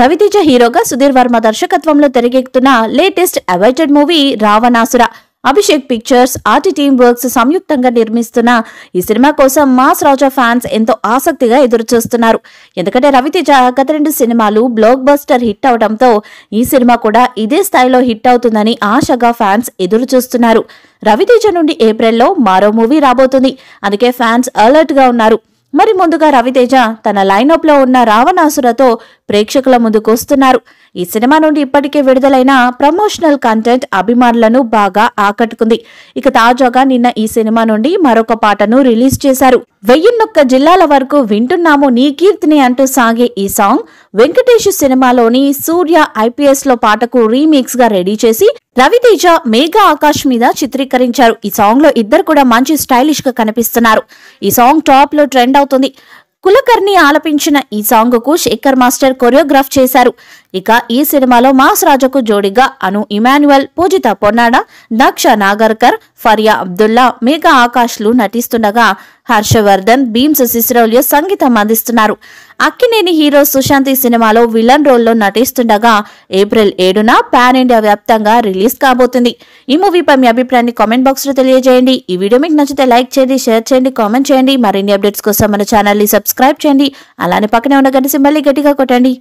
రవితేజ హీరోగా సుధీర్ వర్మ దర్శకత్వంలో తెరకెక్కుతున్న latest awaited movie Ravanasura Abhishek Pictures RT Team Works సంయుక్తంగా నిర్మిస్తున్న ఈ సినిమా కోసం మాస్ రాజా ఫ్యాన్స్ ఎంతో ఆసక్తిగా ఎదురుచూస్తున్నారు ఎందుకంటే రవితేజ గత రెండు సినిమాలు బ్లాక్ బస్టర్ హిట్ అవడంతో ఈ సినిమా కూడా ఇదే స్థాయిలో హిట్ అవుతుందని ఆశగా ఫ్యాన్స్ ఎదురుచూస్తున్నారు రవితేజ నుండి ఏప్రిల్లో మరో మూవీ రాబోతుంది అందుకే ఫ్యాన్స్ అలర్ట్గా ఉన్నారు మరి ముందుగా రవితేజ తన లైనప్లో ఉన్న రావణాసురతో ప్రేక్షకుల ముందుకు వస్తున్నారు ఈ సినిమా నుండి ఇప్పటికే విడుదలైన ప్రమోషనల్ కంటెంట్ అభిమానులను బాగా ఆకట్టుకుంది ఇక తాజాగా నిన్న ఈ సినిమా నుండి మరొక పాటను రిలీజ్ చేశారు వెయ్యిన్నొక్క జిల్లాల వరకు వింటున్నాము నీ కీర్తిని అంటూ సాగే ఈ సాంగ్ వెంకటేష్ సినిమాలోని సూర్య ఐపీఎస్ లో పాటకు రీమిక్స్ గా రెడీ చేసి రవితేజ మేఘా ఆకాష్ మీద చిత్రీకరించారు ఈ సాంగ్ లో ఇద్దరు కూడా మంచి స్టైలిష్ గా కనిపిస్తున్నారు ఈ సాంగ్ టాప్ లో ట్రెండ్ అవుతుంది కులకర్ణి ఆలపించిన ఈ సాంగ్ కు శేఖర్ మాస్టర్ కొరియోగ్రాఫ్ చేశారు ఇక ఈ సినిమాలో మాస్ రాజకు జోడిగా అను ఇమాన్యువల్ పూజిత పొన్నాడ దక్ష నాగర్కర్ ఫరియా అబ్దుల్లా మేఘా ఆకాష్లు నటిస్తుండగా హర్షవర్ధన్ భీమ్స్ శిశురౌల్య సంగీతం అందిస్తున్నారు అక్కినేని హీరో సుశాంత్ ఈ సినిమాలో విలన్ రోల్లో నటిస్తుండగా ఏప్రిల్ ఏడున పాన్ ఇండియా వ్యాప్తంగా రిలీజ్ కాబోతుంది ఈ మూవీపై మీ అభిప్రాయాన్ని కామెంట్ బాక్స్లో తెలియజేయండి ఈ వీడియో మీకు నచ్చితే లైక్ చేయండి షేర్ చేయండి కామెంట్ చేయండి మరిన్ని అప్డేట్స్ కోసం మన ఛానల్ని సబ్స్క్రైబ్ చేయండి అలానే పక్కనే ఉన్న గంట మళ్ళీ గట్టిగా కొట్టండి